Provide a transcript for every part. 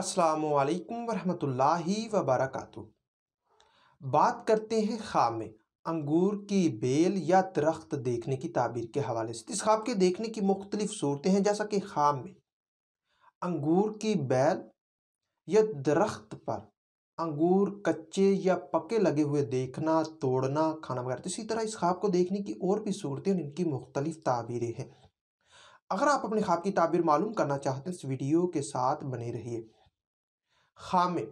असलकम वरहमतुल्लाहि वबरकू बात करते हैं ख्वाब में अंगूर की बेल या दरख्त देखने की ताबीर के हवाले से इस ख्वाब के देखने की मुख्तलिफ सूरतें हैं जैसा कि ख्वाब में अंगूर की बैल या दरख्त पर अंगूर कच्चे या पके लगे हुए देखना तोड़ना खाना वगैरह तो इसी तरह इस ख्वाब को देखने की और भी सूरतें इनकी मुख्तलिफ ताबीरें हैं अगर आप अपने ख्वाब की ताबीर मालूम करना चाहते हैं इस वीडियो के साथ बने रहिए खामे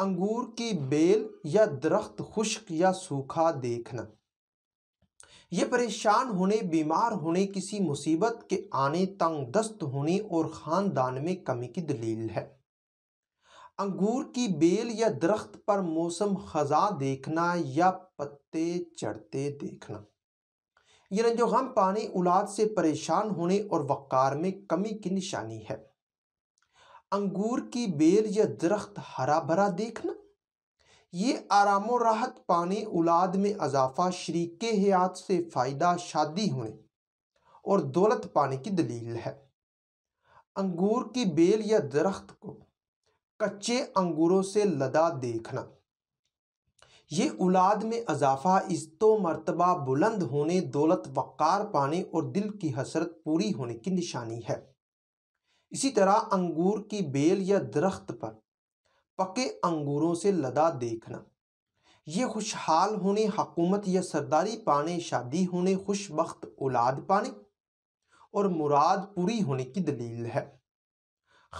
अंगूर की बेल या दरख्त खुश्क या सूखा देखना यह परेशान होने बीमार होने किसी मुसीबत के आने तंग दस्त होने और ख़ानदान में कमी की दलील है अंगूर की बेल या दरख्त पर मौसम खजा देखना या पत्ते चढ़ते देखना यह रंजो गम पानी औलाद से परेशान होने और वक़ार में कमी की निशानी है अंगूर की बेल या दरख्त हरा भरा देखना ये आराम और राहत पाने उलाद में अजाफा शरीक हयात से फ़ायदा शादी होने और दौलत पाने की दलील है अंगूर की बेल या दरख्त को कच्चे अंगूरों से लदा देखना ये उलाद में अजाफा इज्तो मरतबा बुलंद होने दौलत वक़ार पाने और दिल की हसरत पूरी होने की निशानी है इसी तरह अंगूर की बेल या दरख्त पर पके अंगूरों से लदा देखना ये खुशहाल होने हकूमत या सरदारी पाने शादी होने खुशबख्त औलाद पाने और मुराद पूरी होने की दलील है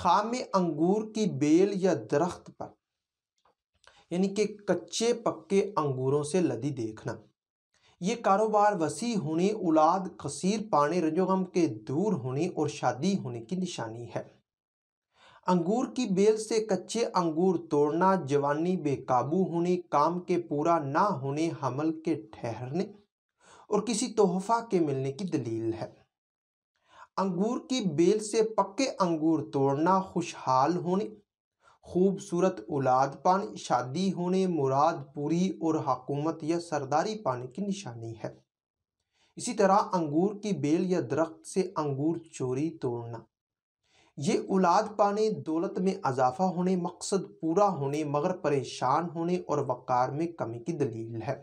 खाम अंगूर की बेल या दरख्त पर यानी कि कच्चे पक्के अंगूरों से लदी देखना ये कारोबार वसी होने औलाद कसीर पाने रजोगम के दूर होने और शादी होने की निशानी है अंगूर की बेल से कच्चे अंगूर तोड़ना जवानी बेकाबू होने काम के पूरा ना होने हमल के ठहरने और किसी तोहफा के मिलने की दलील है अंगूर की बेल से पक्के अंगूर तोड़ना खुशहाल होने खूबसूरत औलाद पानी शादी होने मुराद पूरी और हकूमत या सरदारी पाने की निशानी है इसी तरह अंगूर की बेल या दरख्त से अंगूर चोरी तोड़ना ये औलाद पाने दौलत में अजाफा होने मकसद पूरा होने मगर परेशान होने और वक़ार में कमी की दलील है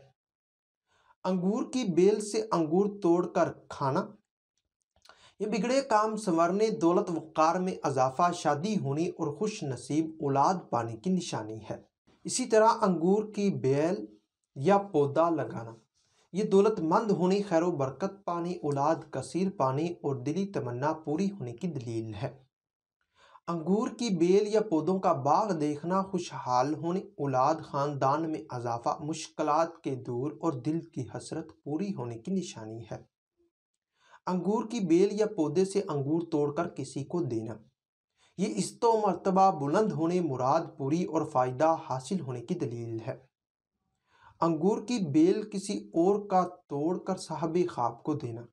अंगूर की बेल से अंगूर तोड़कर खाना ये बिगड़े काम संवरने दौलत वक़ार में अजाफा शादी होने और खुश नसीब औलाद पाने की निशानी है इसी तरह अंगूर की बेल या पौधा लगाना ये दौलतमंद होने खैर बरकत पाने औलाद कसीर पाने और दिली तमन्ना पूरी होने की दलील है अंगूर की बेल या पौधों का बाग देखना खुशहाल होने औलाद ख़ानदान में अजाफा मुश्किल के दूर और दिल की हसरत पूरी होने की निशानी है अंगूर की बेल या पौधे से अंगूर तोड़कर किसी को देना ये इस तो मरतबा बुलंद होने मुराद पूरी और फ़ायदा हासिल होने की दलील है अंगूर की बेल किसी और का तोड़ कर साहब ख्वाब को देना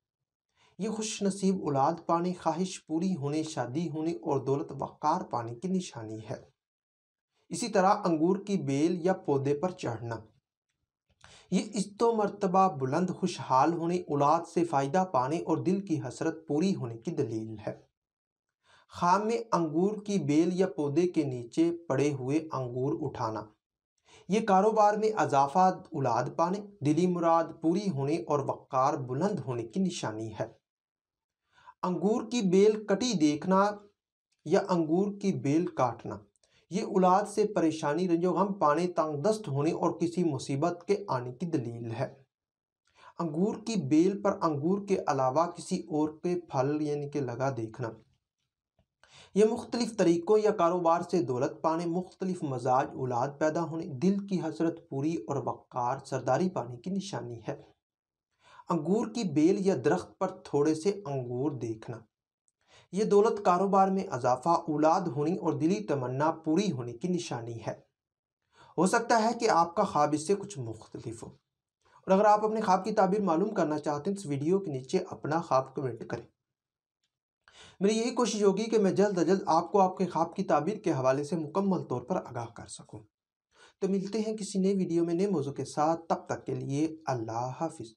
ये खुश नसीब औलाद पाने ख्वाहिश पूरी होने शादी होने और दौलत वक़ार पाने की निशानी है इसी तरह अंगूर की बेल या पौधे पर चढ़ना ये इस तो मरतबा बुलंद खुशहाल होने औलाद से फ़ायदा पाने और दिल की हसरत पूरी होने की दलील है खाम में अंगूर की बेल या पौधे के नीचे पड़े हुए अंगूर उठाना ये कारोबार में अजाफा उलाद पाने दिली मुराद पूरी होने और वक़ार बुलंद होने की निशानी है अंगूर की बेल कटी देखना या अंगूर की बेल काटना ये औलाद से परेशानी रंजो गम पाने तंगदस्त होने और किसी मुसीबत के आने की दलील है अंगूर की बेल पर अंगूर के अलावा किसी और के फल यानी के लगा देखना ये मुख्तलिफ तरीक़ों या कारोबार से दौलत पाने मुख्तलिफ मजाज औलाद पैदा होने दिल की हसरत पूरी और वक़ार सरदारी पाने की निशानी है अंगूर की बेल या दरख्त पर थोड़े से अंगूर देखना ये दौलत कारोबार में अजाफा औलाद होनी और दिली तमन्ना पूरी होने की निशानी है हो सकता है कि आपका ख्वाब इससे कुछ मुख्तलिफ हो और अगर आप अपने ख्वाब की ताबीर मालूम करना चाहते हैं तो इस वीडियो के नीचे अपना ख्वाब कमेंट करें मेरी यही कोशिश होगी कि मैं जल्द अज्द आपको आपके ख्वाब की ताबीर के हवाले से मुकम्मल तौर पर आगाह कर सकूँ तो मिलते हैं किसी नए वीडियो में नए मौजू के साथ तब तक के लिए अल्लाह हाफिज़